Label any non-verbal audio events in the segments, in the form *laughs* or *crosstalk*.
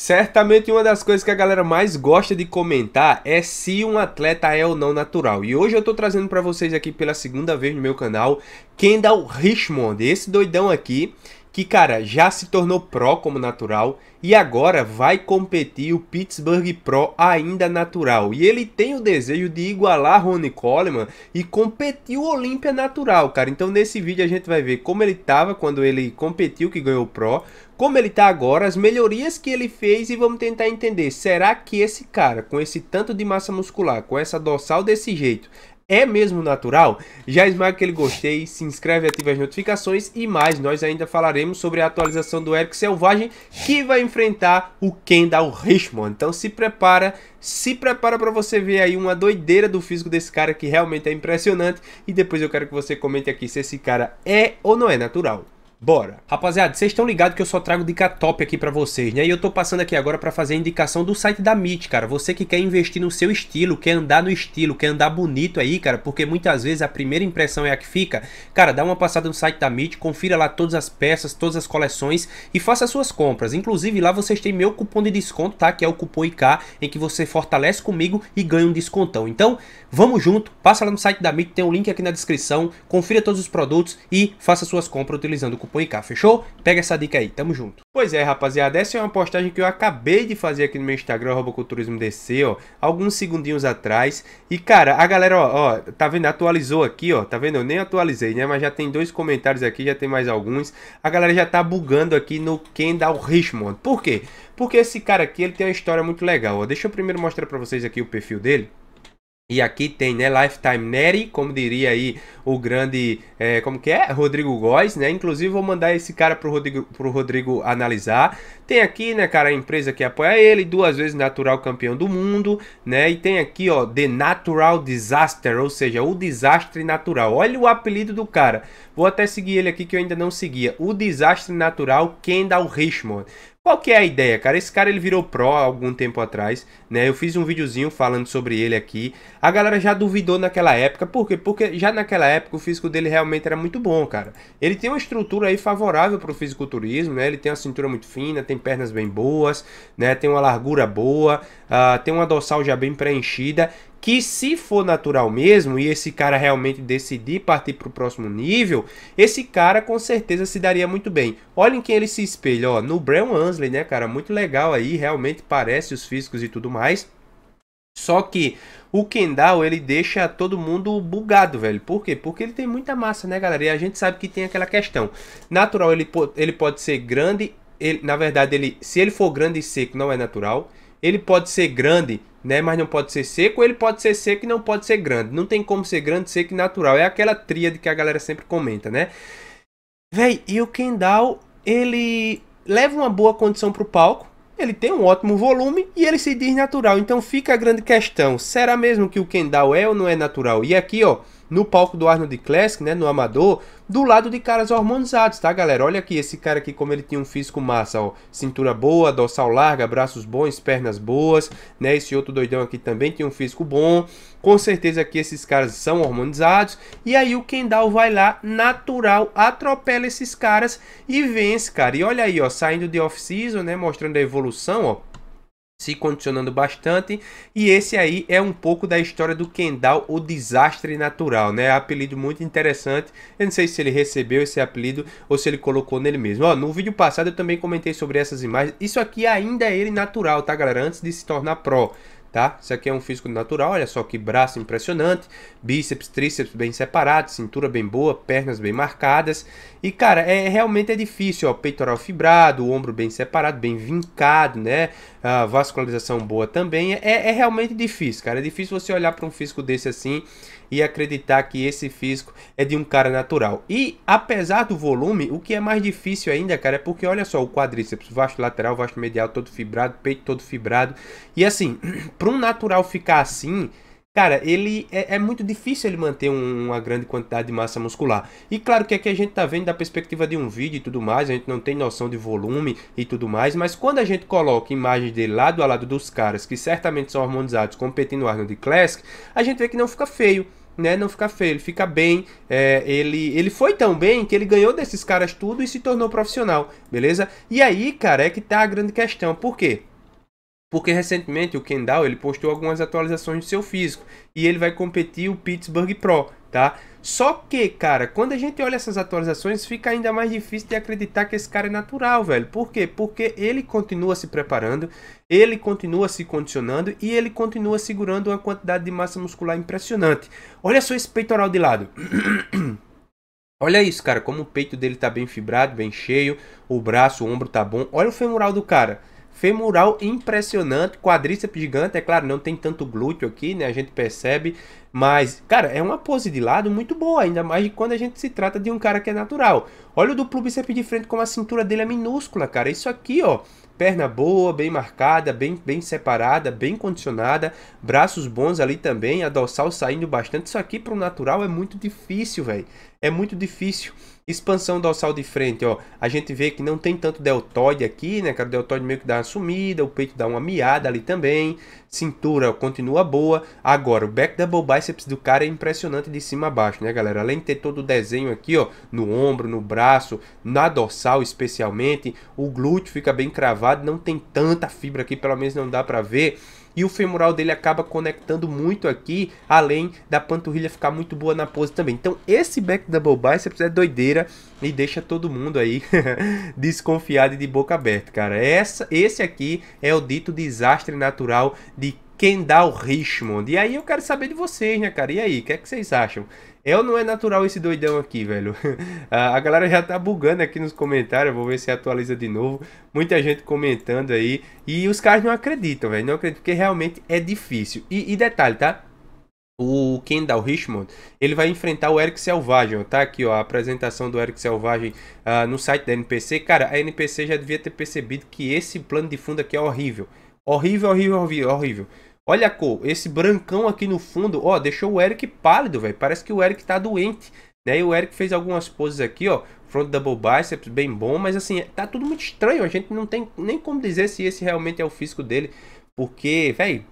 Certamente uma das coisas que a galera mais gosta de comentar é se um atleta é ou não natural. E hoje eu tô trazendo para vocês aqui pela segunda vez no meu canal Kendall Richmond, esse doidão aqui que, cara, já se tornou Pro como natural e agora vai competir o Pittsburgh Pro ainda natural. E ele tem o desejo de igualar Ronnie Coleman e competir o Olímpia natural, cara. Então nesse vídeo a gente vai ver como ele tava quando ele competiu que ganhou o Pro, como ele tá agora, as melhorias que ele fez e vamos tentar entender, será que esse cara com esse tanto de massa muscular, com essa dorsal desse jeito, é mesmo natural? Já esmaga aquele gostei, se inscreve e ativa as notificações e mais, nós ainda falaremos sobre a atualização do Eric Selvagem que vai enfrentar o Kendall Richmond. Então se prepara, se prepara para você ver aí uma doideira do físico desse cara que realmente é impressionante e depois eu quero que você comente aqui se esse cara é ou não é natural. Bora. Rapaziada, vocês estão ligados que eu só trago dica top aqui pra vocês, né? E eu tô passando aqui agora pra fazer a indicação do site da MIT, cara. Você que quer investir no seu estilo, quer andar no estilo, quer andar bonito aí, cara, porque muitas vezes a primeira impressão é a que fica. Cara, dá uma passada no site da MIT, confira lá todas as peças, todas as coleções e faça suas compras. Inclusive, lá vocês têm meu cupom de desconto, tá? Que é o cupom IK, em que você fortalece comigo e ganha um descontão. Então, vamos junto, passa lá no site da MIT, tem um link aqui na descrição, confira todos os produtos e faça suas compras utilizando o cupom Põe cá, fechou? Pega essa dica aí, tamo junto. Pois é, rapaziada, essa é uma postagem que eu acabei de fazer aqui no meu Instagram, RoboCulturismoDC, ó, alguns segundinhos atrás. E, cara, a galera, ó, ó, tá vendo? Atualizou aqui, ó, tá vendo? Eu nem atualizei, né? Mas já tem dois comentários aqui, já tem mais alguns. A galera já tá bugando aqui no Kendall Richmond. Por quê? Porque esse cara aqui, ele tem uma história muito legal, ó. Deixa eu primeiro mostrar pra vocês aqui o perfil dele. E aqui tem, né, Lifetime Neri, como diria aí o grande, é, como que é? Rodrigo Góes, né? Inclusive vou mandar esse cara pro Rodrigo, pro Rodrigo analisar. Tem aqui, né, cara, a empresa que apoia ele, duas vezes natural campeão do mundo, né? E tem aqui, ó, The Natural Disaster, ou seja, o desastre natural. Olha o apelido do cara. Vou até seguir ele aqui que eu ainda não seguia. O desastre natural Kendall Richmond. Qual que é a ideia, cara? Esse cara ele virou pro há algum tempo atrás, né? Eu fiz um videozinho falando sobre ele aqui. A galera já duvidou naquela época, por quê? Porque já naquela época o físico dele realmente era muito bom, cara. Ele tem uma estrutura aí favorável para o fisiculturismo, né? Ele tem uma cintura muito fina, tem pernas bem boas, né? Tem uma largura boa, uh, tem uma dorsal já bem preenchida que se for natural mesmo e esse cara realmente decidir partir para o próximo nível, esse cara com certeza se daria muito bem. Olhem quem ele se espelha, ó, no Brown Ansley, né, cara? Muito legal aí, realmente parece os físicos e tudo mais. Só que o Kendall, ele deixa todo mundo bugado, velho. Por quê? Porque ele tem muita massa, né, galera? E a gente sabe que tem aquela questão. Natural, ele, po ele pode ser grande. Ele, na verdade, ele, se ele for grande e seco, não é natural. Ele pode ser grande né? Mas não pode ser seco, ele pode ser seco e não pode ser grande. Não tem como ser grande, seco e natural. É aquela tríade que a galera sempre comenta, né? Véi, e o Kendall, ele leva uma boa condição pro palco, ele tem um ótimo volume e ele se diz natural. Então fica a grande questão, será mesmo que o Kendall é ou não é natural? E aqui, ó, no palco do Arnold Classic, né, no Amador, do lado de caras hormonizados, tá, galera? Olha aqui esse cara aqui, como ele tinha um físico massa, ó. Cintura boa, dorsal larga, braços bons, pernas boas, né? Esse outro doidão aqui também tinha um físico bom. Com certeza que esses caras são hormonizados. E aí o Kendall vai lá, natural, atropela esses caras e vence, cara. E olha aí, ó, saindo de off-season, né? Mostrando a evolução, ó se condicionando bastante. E esse aí é um pouco da história do Kendall, o desastre natural, né? É apelido muito interessante. Eu não sei se ele recebeu esse apelido ou se ele colocou nele mesmo. Ó, no vídeo passado eu também comentei sobre essas imagens. Isso aqui ainda é ele natural, tá, galera? Antes de se tornar pro tá? Isso aqui é um físico natural, olha só que braço impressionante, bíceps, tríceps bem separados, cintura bem boa, pernas bem marcadas e, cara, é realmente é difícil, ó, peitoral fibrado, ombro bem separado, bem vincado, né? A vascularização boa também. É, é, é realmente difícil, cara. É difícil você olhar para um físico desse assim e acreditar que esse físico é de um cara natural. E apesar do volume, o que é mais difícil ainda, cara, é porque olha só o quadríceps, vasto lateral, vasto medial todo fibrado, peito todo fibrado. E assim, *clears throat* para um natural ficar assim, Cara, ele é, é, muito difícil ele manter um, uma grande quantidade de massa muscular. E claro que aqui a gente tá vendo da perspectiva de um vídeo e tudo mais, a gente não tem noção de volume e tudo mais, mas quando a gente coloca imagens dele lado a lado dos caras que certamente são harmonizados competindo no Arnold Classic, a gente vê que não fica feio. Né, não fica feio, ele fica bem. É, ele, ele foi tão bem que ele ganhou desses caras tudo e se tornou profissional, beleza? E aí, cara, é que tá a grande questão. Por quê? Porque recentemente o Kendall ele postou algumas atualizações do seu físico e ele vai competir o Pittsburgh Pro, tá? Só que, cara, quando a gente olha essas atualizações, fica ainda mais difícil de acreditar que esse cara é natural, velho. Por quê? Porque ele continua se preparando, ele continua se condicionando e ele continua segurando uma quantidade de massa muscular impressionante. Olha só esse peitoral de lado. *clears throat* Olha isso, cara, como o peito dele tá bem fibrado, bem cheio, o braço, o ombro tá bom. Olha o femoral do cara. Femoral impressionante, quadríceps gigante, é claro, não tem tanto glúteo aqui, né? A gente percebe, mas, cara, é uma pose de lado muito boa, ainda mais quando a gente se trata de um cara que é natural. Olha o duplo bíceps de frente como a cintura dele é minúscula, cara. Isso aqui, ó, perna boa, bem marcada, bem, bem separada, bem condicionada, braços bons ali também, a dorsal saindo bastante. Isso aqui para o natural é muito difícil, velho. É muito difícil. Expansão dorsal de frente, ó, a gente vê que não tem tanto deltoide aqui, né, cara? O deltoide meio que dá uma sumida, o peito dá uma miada ali também, cintura continua boa. Agora, o back double biceps do cara é impressionante de cima a baixo, né, galera? Além de ter todo o desenho aqui, ó, no ombro, no braço, na dorsal especialmente, o glúteo fica bem cravado, não tem tanta fibra aqui, pelo menos não dá pra ver e o femoral dele acaba conectando muito aqui, além da panturrilha ficar muito boa na pose também. Então esse back double biceps é doideira e deixa todo mundo aí *laughs* desconfiado e de boca aberta, cara. Essa, esse aqui é o dito desastre natural de Kendall Richmond. E aí eu quero saber de vocês, né, cara? E aí, o que é que vocês acham? Eu não é natural esse doidão aqui, velho. *laughs* A galera já tá bugando aqui nos comentários. Vou ver se atualiza de novo. Muita gente comentando aí. E os caras não acreditam, velho. Não acreditam, porque realmente é difícil. E, e detalhe, tá? O Kendall Richmond, ele vai enfrentar o Eric Selvagem, tá aqui ó, a apresentação do Eric Selvagem uh, no site da NPC. Cara, a NPC já devia ter percebido que esse plano de fundo aqui é horrível. Horrível, horrível, horrível. horrível. Olha a cor, esse brancão aqui no fundo, ó, deixou o Eric pálido, velho. Parece que o Eric tá doente, né? E o Eric fez algumas poses aqui, ó, front double biceps bem bom, mas assim, tá tudo muito estranho. A gente não tem nem como dizer se esse realmente é o físico dele, porque, velho,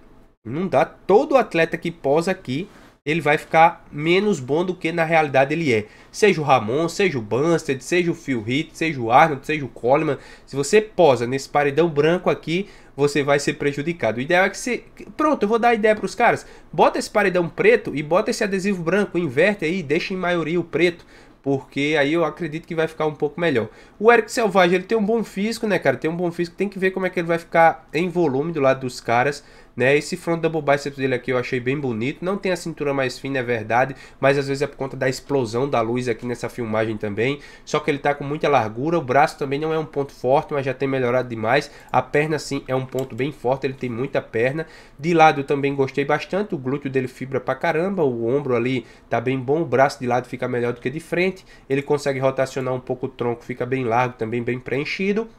não dá. Todo atleta que posa aqui ele vai ficar menos bom do que na realidade ele é. Seja o Ramon, seja o Bunsted, seja o Phil Heath, seja o Arnold, seja o Coleman. Se você posa nesse paredão branco aqui, você vai ser prejudicado. O ideal é que você... Pronto, eu vou dar a ideia para os caras. Bota esse paredão preto e bota esse adesivo branco, inverte aí, deixa em maioria o preto porque aí eu acredito que vai ficar um pouco melhor. O Eric Selvagem, ele tem um bom físico, né, cara? Tem um bom físico, tem que ver como é que ele vai ficar em volume do lado dos caras, né? Esse front double bicep dele aqui eu achei bem bonito. Não tem a cintura mais fina, é verdade, mas às vezes é por conta da explosão da luz aqui nessa filmagem também. Só que ele tá com muita largura, o braço também não é um ponto forte, mas já tem melhorado demais. A perna sim é um ponto bem forte, ele tem muita perna. De lado eu também gostei bastante, o glúteo dele fibra pra caramba, o ombro ali tá bem bom, o braço de lado fica melhor do que de frente. Ele consegue rotacionar um pouco o tronco, fica bem largo também, bem preenchido.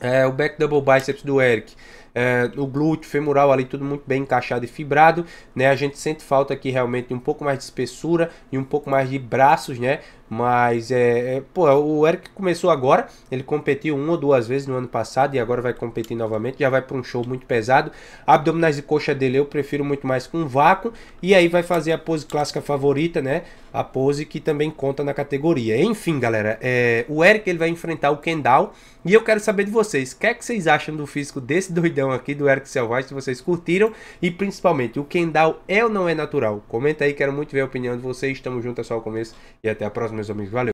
É, o back double biceps do Eric é, o glúteo femoral ali tudo muito bem encaixado e fibrado, né? A gente sente falta aqui realmente de um pouco mais de espessura e um pouco mais de braços, né? Mas é, é, pô, o Eric começou agora, ele competiu uma ou duas vezes no ano passado e agora vai competir novamente, já vai para um show muito pesado. Abdominais e coxa dele eu prefiro muito mais com vácuo e aí vai fazer a pose clássica favorita, né? A pose que também conta na categoria. Enfim, galera, é, o Eric ele vai enfrentar o Kendall e eu quero saber de vocês, o que é que vocês acham do físico desse doidão aqui do Eric Selvagem, se vocês curtiram. E principalmente, o Kendall é ou não é natural? Comenta aí, quero muito ver a opinião de vocês. Tamo junto, é só o começo. E até a próxima, meus amigos. Valeu!